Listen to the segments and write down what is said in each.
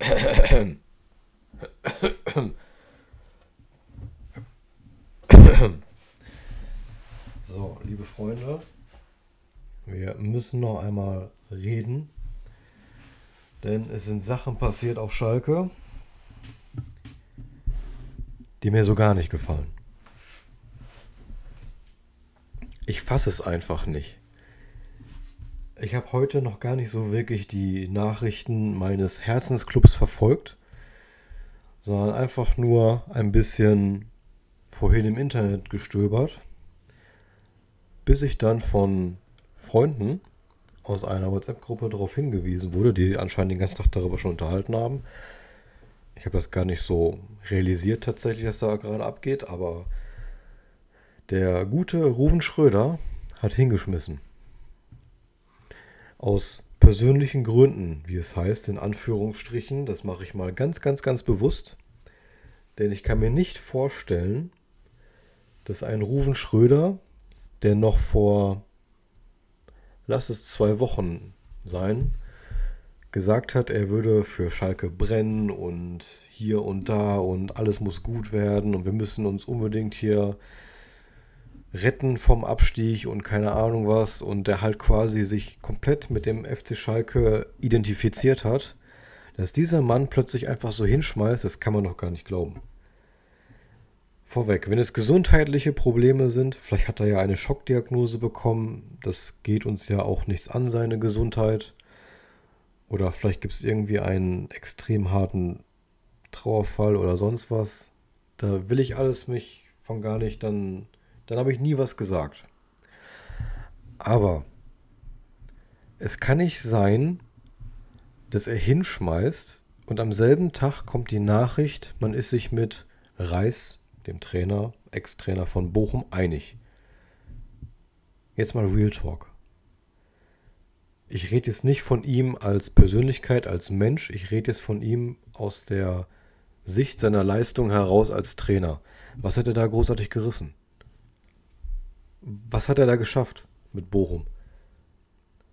So, liebe Freunde, wir müssen noch einmal reden, denn es sind Sachen passiert auf Schalke, die mir so gar nicht gefallen. Ich fasse es einfach nicht. Ich habe heute noch gar nicht so wirklich die Nachrichten meines Herzensclubs verfolgt, sondern einfach nur ein bisschen vorhin im Internet gestöbert, bis ich dann von Freunden aus einer WhatsApp-Gruppe darauf hingewiesen wurde, die anscheinend den ganzen Tag darüber schon unterhalten haben. Ich habe das gar nicht so realisiert tatsächlich, was da gerade abgeht, aber der gute Ruven Schröder hat hingeschmissen aus persönlichen Gründen, wie es heißt, in Anführungsstrichen. Das mache ich mal ganz, ganz, ganz bewusst. Denn ich kann mir nicht vorstellen, dass ein Ruven Schröder, der noch vor, lass es zwei Wochen sein, gesagt hat, er würde für Schalke brennen und hier und da und alles muss gut werden und wir müssen uns unbedingt hier retten vom Abstieg und keine Ahnung was und der halt quasi sich komplett mit dem FC Schalke identifiziert hat, dass dieser Mann plötzlich einfach so hinschmeißt, das kann man doch gar nicht glauben. Vorweg, wenn es gesundheitliche Probleme sind, vielleicht hat er ja eine Schockdiagnose bekommen, das geht uns ja auch nichts an, seine Gesundheit. Oder vielleicht gibt es irgendwie einen extrem harten Trauerfall oder sonst was. Da will ich alles mich von gar nicht dann dann habe ich nie was gesagt. Aber es kann nicht sein, dass er hinschmeißt und am selben Tag kommt die Nachricht, man ist sich mit Reis, dem Trainer, Ex-Trainer von Bochum, einig. Jetzt mal Real Talk. Ich rede jetzt nicht von ihm als Persönlichkeit, als Mensch, ich rede jetzt von ihm aus der Sicht seiner Leistung heraus als Trainer. Was hat er da großartig gerissen? was hat er da geschafft mit Bochum?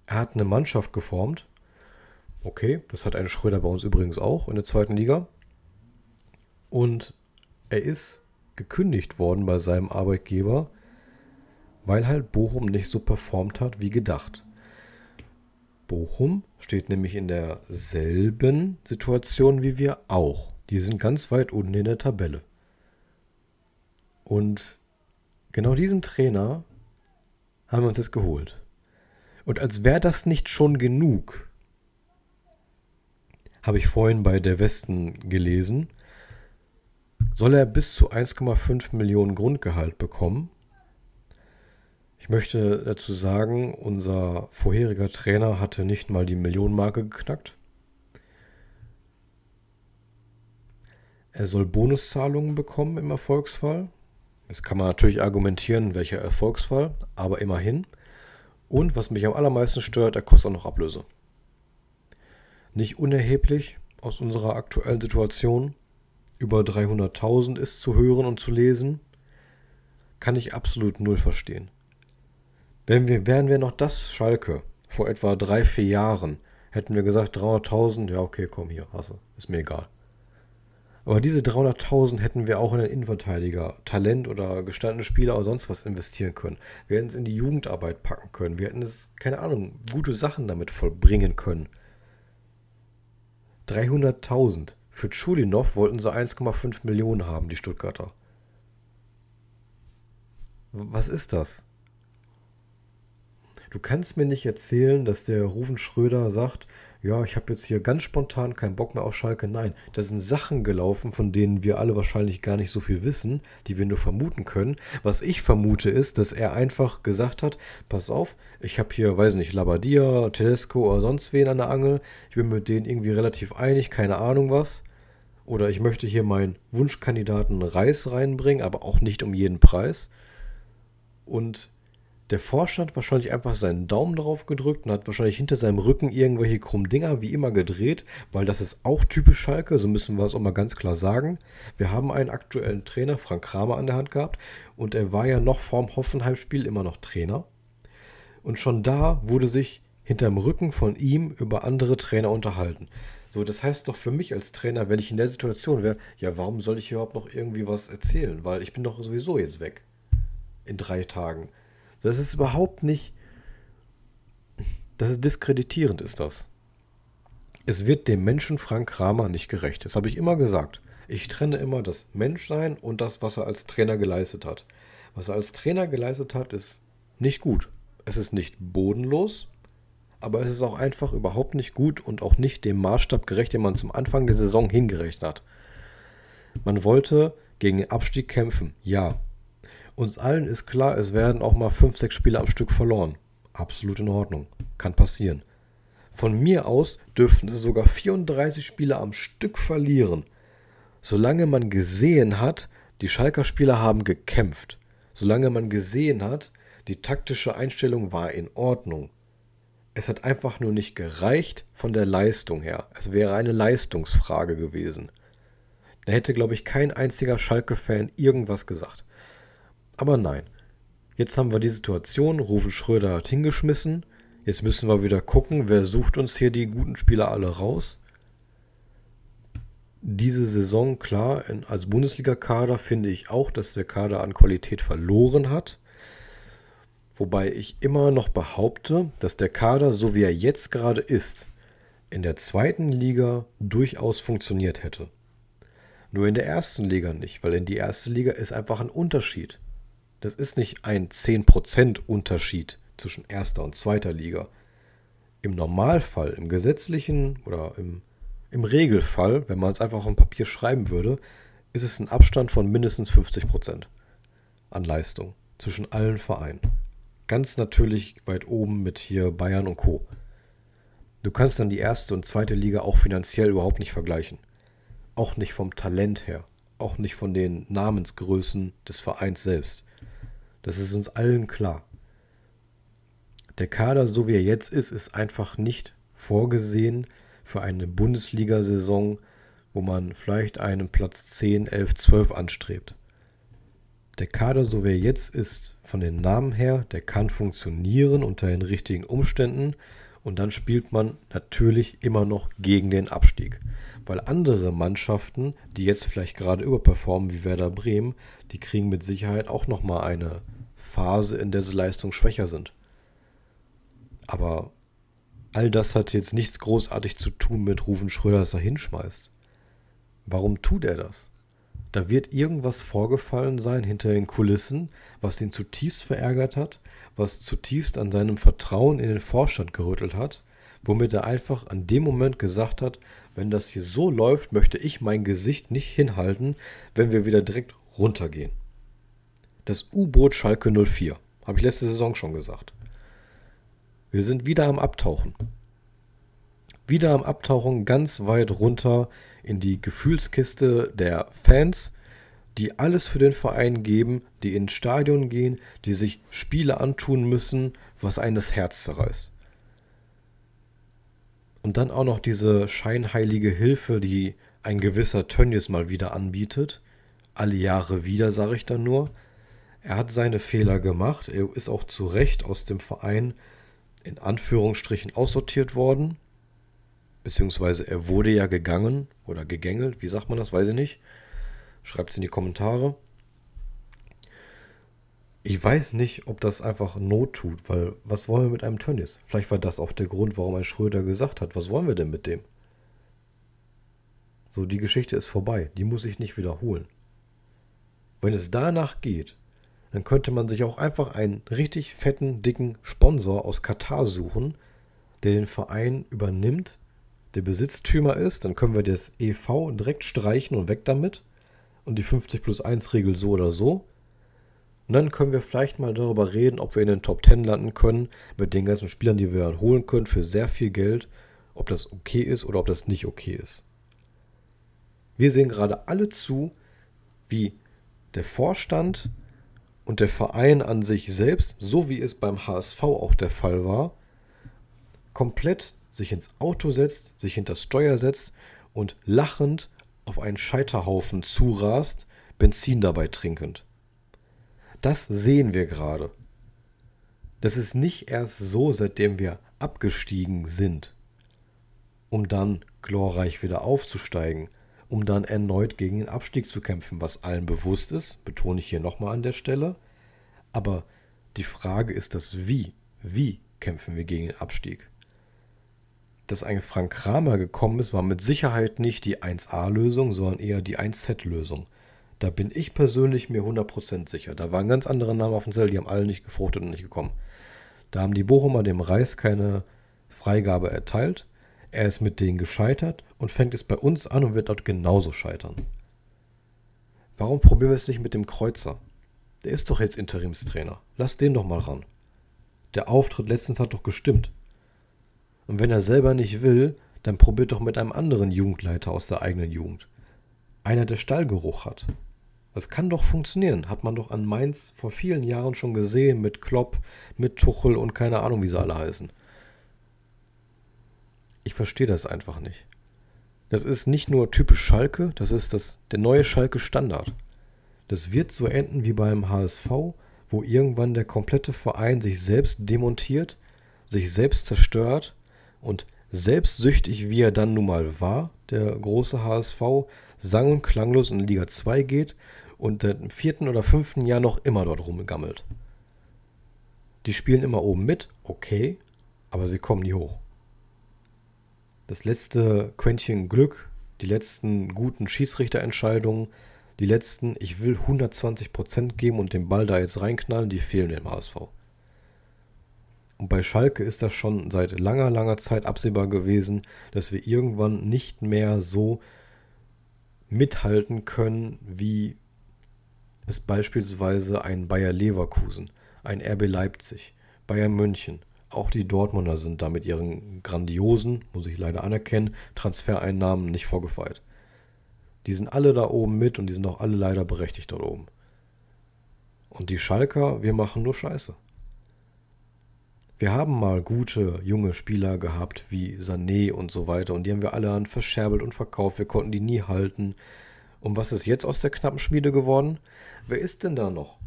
Er hat eine Mannschaft geformt. Okay, das hat ein Schröder bei uns übrigens auch in der zweiten Liga. Und er ist gekündigt worden bei seinem Arbeitgeber, weil halt Bochum nicht so performt hat wie gedacht. Bochum steht nämlich in derselben Situation wie wir auch. Die sind ganz weit unten in der Tabelle. Und Genau diesen Trainer haben wir uns jetzt geholt. Und als wäre das nicht schon genug, habe ich vorhin bei der Westen gelesen, soll er bis zu 1,5 Millionen Grundgehalt bekommen. Ich möchte dazu sagen, unser vorheriger Trainer hatte nicht mal die Millionenmarke geknackt. Er soll Bonuszahlungen bekommen im Erfolgsfall. Jetzt kann man natürlich argumentieren, welcher Erfolgsfall, aber immerhin. Und was mich am allermeisten stört, er kostet auch noch Ablöse. Nicht unerheblich aus unserer aktuellen Situation. Über 300.000 ist zu hören und zu lesen. Kann ich absolut null verstehen. Wenn wir, wären wir noch das Schalke vor etwa drei, vier Jahren, hätten wir gesagt 300.000, ja okay, komm hier, hasse, ist mir egal. Aber diese 300.000 hätten wir auch in den Innenverteidiger, Talent oder gestandene Spieler oder sonst was investieren können. Wir hätten es in die Jugendarbeit packen können. Wir hätten es, keine Ahnung, gute Sachen damit vollbringen können. 300.000. Für Chulinov wollten sie 1,5 Millionen haben, die Stuttgarter. Was ist das? Du kannst mir nicht erzählen, dass der Rufen Schröder sagt, ja, ich habe jetzt hier ganz spontan keinen Bock mehr auf Schalke. Nein, da sind Sachen gelaufen, von denen wir alle wahrscheinlich gar nicht so viel wissen, die wir nur vermuten können. Was ich vermute ist, dass er einfach gesagt hat, pass auf, ich habe hier, weiß nicht, Labadia, Telesco oder sonst wen an der Angel. Ich bin mit denen irgendwie relativ einig, keine Ahnung was. Oder ich möchte hier meinen Wunschkandidaten Reis reinbringen, aber auch nicht um jeden Preis. Und der Forscher hat wahrscheinlich einfach seinen Daumen drauf gedrückt und hat wahrscheinlich hinter seinem Rücken irgendwelche krummen Dinger wie immer gedreht, weil das ist auch typisch Schalke, so müssen wir es auch mal ganz klar sagen. Wir haben einen aktuellen Trainer, Frank Kramer, an der Hand gehabt und er war ja noch vorm Hoffenheim-Spiel immer noch Trainer. Und schon da wurde sich hinterm Rücken von ihm über andere Trainer unterhalten. So, das heißt doch für mich als Trainer, wenn ich in der Situation wäre, ja, warum soll ich überhaupt noch irgendwie was erzählen? Weil ich bin doch sowieso jetzt weg. In drei Tagen. Das ist überhaupt nicht. Das ist diskreditierend, ist das. Es wird dem Menschen Frank Kramer nicht gerecht. Das habe ich immer gesagt. Ich trenne immer das Menschsein und das, was er als Trainer geleistet hat. Was er als Trainer geleistet hat, ist nicht gut. Es ist nicht bodenlos, aber es ist auch einfach überhaupt nicht gut und auch nicht dem Maßstab gerecht, den man zum Anfang der Saison hingerechnet hat. Man wollte gegen den Abstieg kämpfen, ja. Uns allen ist klar, es werden auch mal 5, 6 Spiele am Stück verloren. Absolut in Ordnung. Kann passieren. Von mir aus dürften sie sogar 34 Spiele am Stück verlieren. Solange man gesehen hat, die Schalker Spieler haben gekämpft. Solange man gesehen hat, die taktische Einstellung war in Ordnung. Es hat einfach nur nicht gereicht von der Leistung her. Es wäre eine Leistungsfrage gewesen. Da hätte, glaube ich, kein einziger Schalke-Fan irgendwas gesagt. Aber nein. Jetzt haben wir die Situation, Rufe Schröder hat hingeschmissen. Jetzt müssen wir wieder gucken, wer sucht uns hier die guten Spieler alle raus. Diese Saison, klar, in, als Bundesliga-Kader finde ich auch, dass der Kader an Qualität verloren hat. Wobei ich immer noch behaupte, dass der Kader, so wie er jetzt gerade ist, in der zweiten Liga durchaus funktioniert hätte. Nur in der ersten Liga nicht, weil in die erste Liga ist einfach ein Unterschied. Das ist nicht ein 10% Unterschied zwischen erster und zweiter Liga. Im Normalfall, im gesetzlichen oder im, im Regelfall, wenn man es einfach auf dem Papier schreiben würde, ist es ein Abstand von mindestens 50% an Leistung zwischen allen Vereinen. Ganz natürlich weit oben mit hier Bayern und Co. Du kannst dann die erste und zweite Liga auch finanziell überhaupt nicht vergleichen. Auch nicht vom Talent her, auch nicht von den Namensgrößen des Vereins selbst. Das ist uns allen klar. Der Kader, so wie er jetzt ist, ist einfach nicht vorgesehen für eine Bundesliga-Saison, wo man vielleicht einen Platz 10, 11, 12 anstrebt. Der Kader, so wie er jetzt ist, von den Namen her, der kann funktionieren unter den richtigen Umständen. Und dann spielt man natürlich immer noch gegen den Abstieg. Weil andere Mannschaften, die jetzt vielleicht gerade überperformen, wie Werder Bremen, die kriegen mit Sicherheit auch nochmal eine Phase, in der sie leistungsschwächer sind. Aber all das hat jetzt nichts großartig zu tun mit Rufen Schröder, dass er hinschmeißt. Warum tut er das? Da wird irgendwas vorgefallen sein hinter den Kulissen, was ihn zutiefst verärgert hat, was zutiefst an seinem Vertrauen in den Vorstand gerüttelt hat, womit er einfach an dem Moment gesagt hat, wenn das hier so läuft, möchte ich mein Gesicht nicht hinhalten, wenn wir wieder direkt runtergehen. Das U-Boot Schalke 04. Habe ich letzte Saison schon gesagt. Wir sind wieder am Abtauchen. Wieder am Abtauchen ganz weit runter in die Gefühlskiste der Fans, die alles für den Verein geben, die ins Stadion gehen, die sich Spiele antun müssen, was einen das Herz zerreißt. Und dann auch noch diese scheinheilige Hilfe, die ein gewisser Tönnies mal wieder anbietet. Alle Jahre wieder, sage ich dann nur. Er hat seine Fehler gemacht. Er ist auch zu Recht aus dem Verein in Anführungsstrichen aussortiert worden. Beziehungsweise er wurde ja gegangen oder gegängelt. Wie sagt man das? Weiß ich nicht. Schreibt es in die Kommentare. Ich weiß nicht, ob das einfach Not tut, weil was wollen wir mit einem Tönnies? Vielleicht war das auch der Grund, warum ein Schröder gesagt hat, was wollen wir denn mit dem? So, die Geschichte ist vorbei, die muss ich nicht wiederholen. Wenn es danach geht, dann könnte man sich auch einfach einen richtig fetten, dicken Sponsor aus Katar suchen, der den Verein übernimmt, der Besitztümer ist. Dann können wir das EV direkt streichen und weg damit. Und die 50 plus 1 Regel so oder so. Und dann können wir vielleicht mal darüber reden, ob wir in den Top 10 landen können, mit den ganzen Spielern, die wir halt holen können, für sehr viel Geld, ob das okay ist oder ob das nicht okay ist. Wir sehen gerade alle zu, wie der Vorstand und der Verein an sich selbst, so wie es beim HSV auch der Fall war, komplett sich ins Auto setzt, sich hinter das Steuer setzt und lachend auf einen Scheiterhaufen zurast, Benzin dabei trinkend. Das sehen wir gerade. Das ist nicht erst so, seitdem wir abgestiegen sind, um dann glorreich wieder aufzusteigen um dann erneut gegen den Abstieg zu kämpfen, was allen bewusst ist, betone ich hier nochmal an der Stelle. Aber die Frage ist das Wie. Wie kämpfen wir gegen den Abstieg? Dass ein Frank Kramer gekommen ist, war mit Sicherheit nicht die 1a-Lösung, sondern eher die 1z-Lösung. Da bin ich persönlich mir 100% sicher. Da waren ganz andere Namen auf dem Zell, die haben alle nicht gefruchtet und nicht gekommen. Da haben die Bochumer dem Reis keine Freigabe erteilt er ist mit denen gescheitert und fängt es bei uns an und wird dort genauso scheitern. Warum probieren wir es nicht mit dem Kreuzer? Der ist doch jetzt Interimstrainer. Lass den doch mal ran. Der Auftritt letztens hat doch gestimmt. Und wenn er selber nicht will, dann probiert doch mit einem anderen Jugendleiter aus der eigenen Jugend. Einer, der Stallgeruch hat. Das kann doch funktionieren. Hat man doch an Mainz vor vielen Jahren schon gesehen mit Klopp, mit Tuchel und keine Ahnung, wie sie alle heißen ich verstehe das einfach nicht. Das ist nicht nur typisch Schalke, das ist das, der neue Schalke-Standard. Das wird so enden wie beim HSV, wo irgendwann der komplette Verein sich selbst demontiert, sich selbst zerstört und selbstsüchtig, wie er dann nun mal war, der große HSV, sang- und klanglos in Liga 2 geht und im vierten oder fünften Jahr noch immer dort rumgammelt. Die spielen immer oben mit, okay, aber sie kommen nie hoch das letzte Quäntchen Glück, die letzten guten Schiedsrichterentscheidungen, die letzten, ich will 120 geben und den Ball da jetzt reinknallen, die fehlen dem HSV. Und bei Schalke ist das schon seit langer, langer Zeit absehbar gewesen, dass wir irgendwann nicht mehr so mithalten können, wie es beispielsweise ein Bayer Leverkusen, ein RB Leipzig, Bayern München, auch die Dortmunder sind damit ihren grandiosen, muss ich leider anerkennen, Transfereinnahmen nicht vorgefeilt. Die sind alle da oben mit und die sind auch alle leider berechtigt dort oben. Und die Schalker, wir machen nur Scheiße. Wir haben mal gute junge Spieler gehabt wie Sané und so weiter und die haben wir alle verscherbelt und verkauft. Wir konnten die nie halten. Und was ist jetzt aus der knappen Schmiede geworden? Wer ist denn da noch?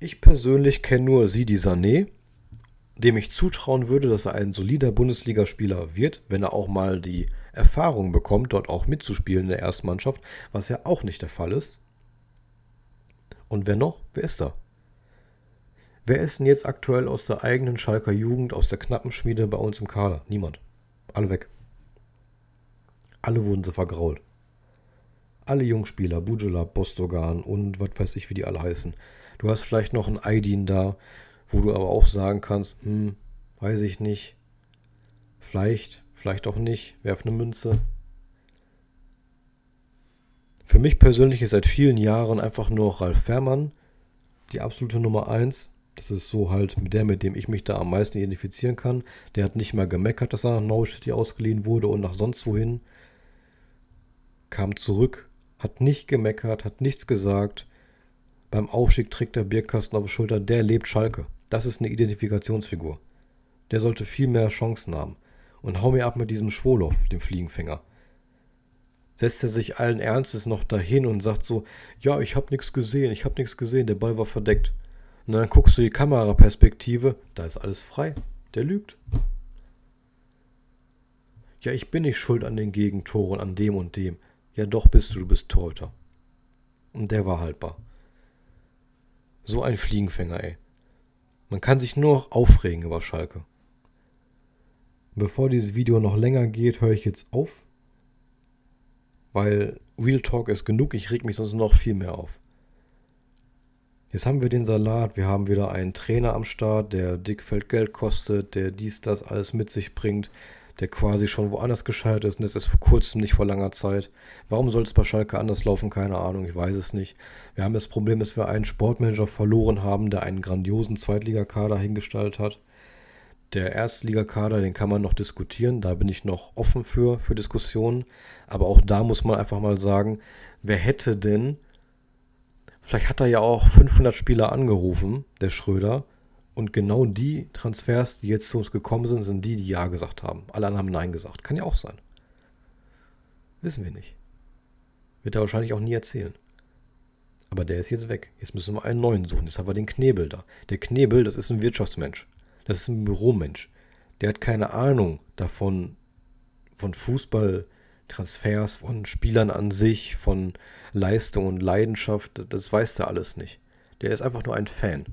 Ich persönlich kenne nur Sidi Sané, dem ich zutrauen würde, dass er ein solider Bundesligaspieler wird, wenn er auch mal die Erfahrung bekommt, dort auch mitzuspielen in der ersten Mannschaft, was ja auch nicht der Fall ist. Und wer noch? Wer ist da? Wer ist denn jetzt aktuell aus der eigenen Schalker Jugend, aus der Knappenschmiede bei uns im Kader? Niemand. Alle weg. Alle wurden sie vergrault. Alle Jungspieler, Bujula, Bostogan und was weiß ich, wie die alle heißen. Du hast vielleicht noch einen Aidin da, wo du aber auch sagen kannst, hm, weiß ich nicht, vielleicht, vielleicht auch nicht, werf eine Münze. Für mich persönlich ist seit vielen Jahren einfach nur Ralf Fährmann die absolute Nummer 1. Das ist so halt der, mit dem ich mich da am meisten identifizieren kann. Der hat nicht mal gemeckert, dass er nach Norwich City ausgeliehen wurde und nach sonst wohin. Kam zurück, hat nicht gemeckert, hat nichts gesagt. Beim Aufstieg trägt der Bierkasten auf die Schulter, der lebt Schalke. Das ist eine Identifikationsfigur. Der sollte viel mehr Chancen haben. Und hau mir ab mit diesem Schwolow, dem Fliegenfänger. Setzt er sich allen Ernstes noch dahin und sagt so, ja, ich hab nix gesehen, ich hab nix gesehen, der Ball war verdeckt. Und dann guckst du die Kameraperspektive, da ist alles frei. Der lügt. Ja, ich bin nicht schuld an den Gegentoren, an dem und dem. Ja, doch bist du, du bist Torhüter. Und der war haltbar. So ein Fliegenfänger, ey. Man kann sich nur noch aufregen über Schalke. Bevor dieses Video noch länger geht, höre ich jetzt auf, weil Real Talk ist genug, ich reg mich sonst noch viel mehr auf. Jetzt haben wir den Salat, wir haben wieder einen Trainer am Start, der dickfeld Geld kostet, der dies, das alles mit sich bringt, der quasi schon woanders gescheitert ist und das ist vor kurzem nicht vor langer Zeit. Warum soll es bei Schalke anders laufen? Keine Ahnung, ich weiß es nicht. Wir haben das Problem, dass wir einen Sportmanager verloren haben, der einen grandiosen Zweitligakader hingestellt hat. Der Erstligakader, den kann man noch diskutieren, da bin ich noch offen für, für Diskussionen. Aber auch da muss man einfach mal sagen, wer hätte denn, vielleicht hat er ja auch 500 Spieler angerufen, der Schröder, und genau die Transfers, die jetzt zu uns gekommen sind, sind die, die Ja gesagt haben. Alle anderen haben Nein gesagt. Kann ja auch sein. Wissen wir nicht. Wird er wahrscheinlich auch nie erzählen. Aber der ist jetzt weg. Jetzt müssen wir einen neuen suchen. Jetzt haben wir den Knebel da. Der Knebel, das ist ein Wirtschaftsmensch. Das ist ein Büromensch. Der hat keine Ahnung davon, von Fußballtransfers, von Spielern an sich, von Leistung und Leidenschaft. Das, das weiß der alles nicht. Der ist einfach nur ein Fan.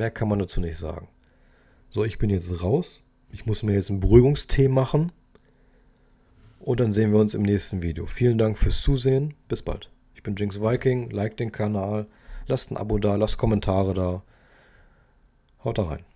Mehr kann man dazu nicht sagen. So, ich bin jetzt raus. Ich muss mir jetzt einen Beruhigungstee machen. Und dann sehen wir uns im nächsten Video. Vielen Dank fürs Zusehen. Bis bald. Ich bin Jinx Viking. Like den Kanal. Lasst ein Abo da. Lasst Kommentare da. Haut da rein.